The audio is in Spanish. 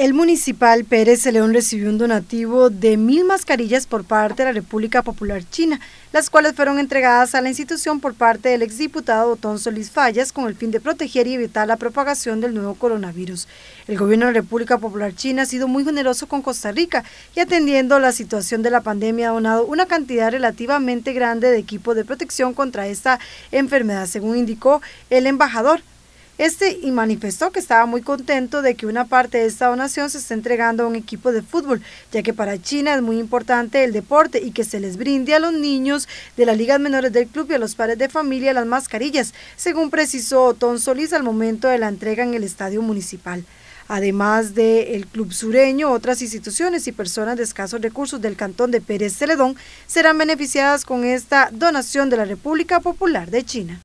El municipal Pérez León recibió un donativo de mil mascarillas por parte de la República Popular China, las cuales fueron entregadas a la institución por parte del exdiputado Otón Solís Fallas con el fin de proteger y evitar la propagación del nuevo coronavirus. El gobierno de la República Popular China ha sido muy generoso con Costa Rica y atendiendo la situación de la pandemia ha donado una cantidad relativamente grande de equipo de protección contra esta enfermedad, según indicó el embajador este y manifestó que estaba muy contento de que una parte de esta donación se esté entregando a un equipo de fútbol, ya que para China es muy importante el deporte y que se les brinde a los niños de las ligas menores del club y a los padres de familia las mascarillas, según precisó Ton Solís al momento de la entrega en el estadio municipal. Además del el Club Sureño, otras instituciones y personas de escasos recursos del Cantón de Pérez Celedón serán beneficiadas con esta donación de la República Popular de China.